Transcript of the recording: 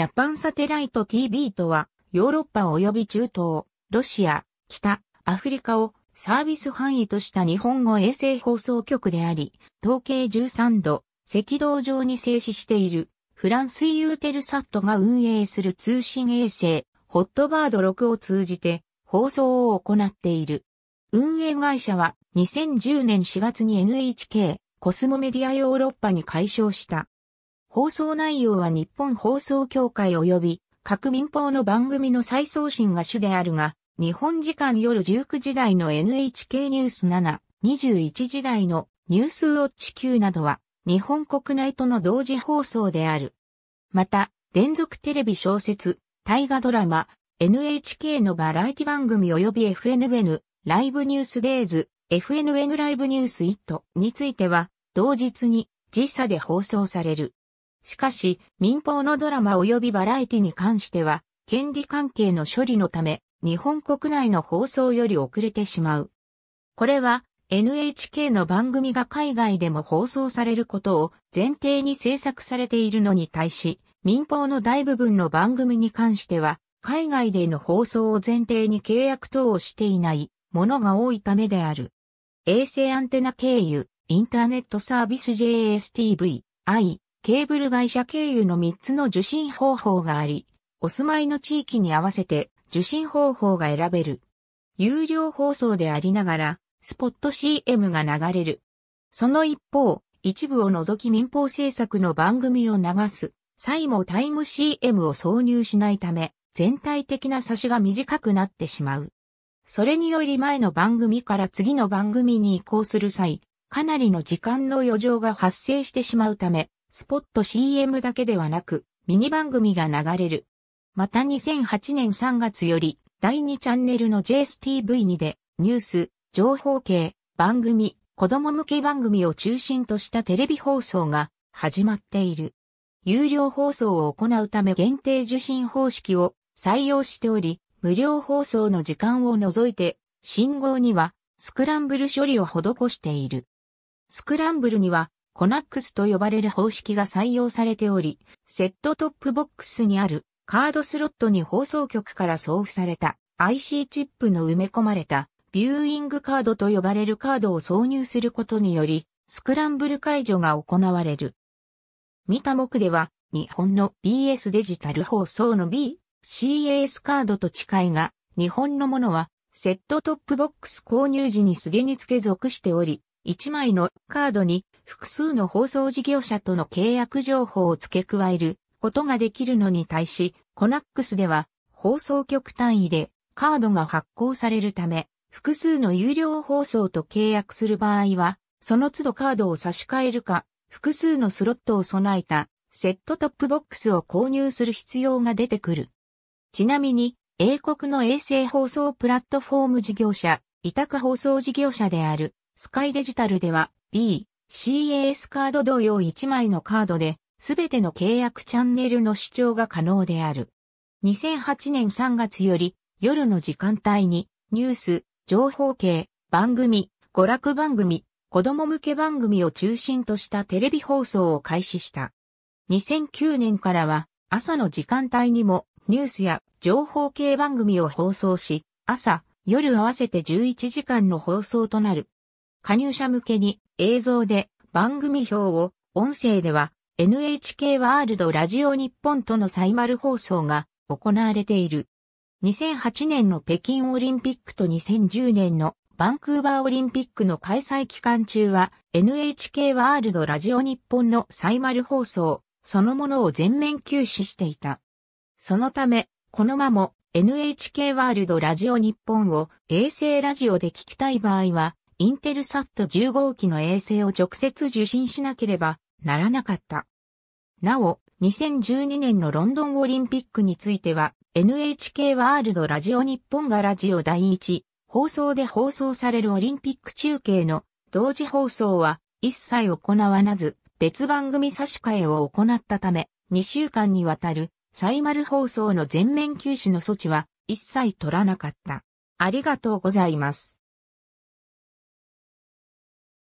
ジャパンサテライト TV とは、ヨーロッパ及び中東、ロシア、北、アフリカをサービス範囲とした日本語衛星放送局であり、統計13度、赤道上に静止している、フランスユーテルサットが運営する通信衛星、ホットバード6を通じて放送を行っている。運営会社は2010年4月に NHK コスモメディアヨーロッパに解消した放送内容は日本放送協会及び各民放の番組の再送信が主であるが、日本時間夜19時台の NHK ニュース7、21時台のニュースウォッチ Q などは日本国内との同時放送である。また、連続テレビ小説、大河ドラマ、NHK のバラエティ番組及び FNN、ライブニュースデイズ、FNN ライブニュースイットについては、同日に時差で放送される。しかし、民放のドラマ及びバラエティに関しては、権利関係の処理のため、日本国内の放送より遅れてしまう。これは、NHK の番組が海外でも放送されることを前提に制作されているのに対し、民放の大部分の番組に関しては、海外での放送を前提に契約等をしていないものが多いためである。衛星アンテナ経由、インターネットサービス JSTV、I、ケーブル会社経由の3つの受信方法があり、お住まいの地域に合わせて受信方法が選べる。有料放送でありながら、スポット CM が流れる。その一方、一部を除き民放制作の番組を流す際もタイム CM を挿入しないため、全体的な差しが短くなってしまう。それにより前の番組から次の番組に移行する際、かなりの時間の余剰が発生してしまうため、スポット CM だけではなく、ミニ番組が流れる。また2008年3月より、第2チャンネルの j s t v にで、ニュース、情報系、番組、子供向け番組を中心としたテレビ放送が始まっている。有料放送を行うため限定受信方式を採用しており、無料放送の時間を除いて、信号にはスクランブル処理を施している。スクランブルにはコナックスと呼ばれる方式が採用されており、セットトップボックスにあるカードスロットに放送局から送付された IC チップの埋め込まれたビューイングカードと呼ばれるカードを挿入することにより、スクランブル解除が行われる。見た目では、日本の BS デジタル放送の BCAS カードと近いが、日本のものは、セットトップボックス購入時にすでに付け属しており、1枚のカードに複数の放送事業者との契約情報を付け加えることができるのに対し、コナックスでは放送局単位でカードが発行されるため、複数の有料放送と契約する場合は、その都度カードを差し替えるか、複数のスロットを備えたセットトップボックスを購入する必要が出てくる。ちなみに、英国の衛星放送プラットフォーム事業者、委託放送事業者である、スカイデジタルでは、B、CAS カード同様1枚のカードで、すべての契約チャンネルの視聴が可能である。2008年3月より、夜の時間帯に、ニュース、情報系、番組、娯楽番組、子供向け番組を中心としたテレビ放送を開始した。2009年からは、朝の時間帯にも、ニュースや情報系番組を放送し、朝、夜合わせて11時間の放送となる。加入者向けに映像で番組表を、音声では NHK ワールドラジオ日本とのサイマル放送が行われている。2008年の北京オリンピックと2010年のバンクーバーオリンピックの開催期間中は NHK ワールドラジオ日本のサイマル放送そのものを全面休止していた。そのため、この間も NHK ワールドラジオ日本を衛星ラジオで聞きたい場合はインテルサット10号機の衛星を直接受信しなければならなかった。なお、2012年のロンドンオリンピックについては、NHK ワールドラジオ日本がラジオ第一放送で放送されるオリンピック中継の同時放送は一切行わず、別番組差し替えを行ったため、2週間にわたるサイマル放送の全面休止の措置は一切取らなかった。ありがとうございます。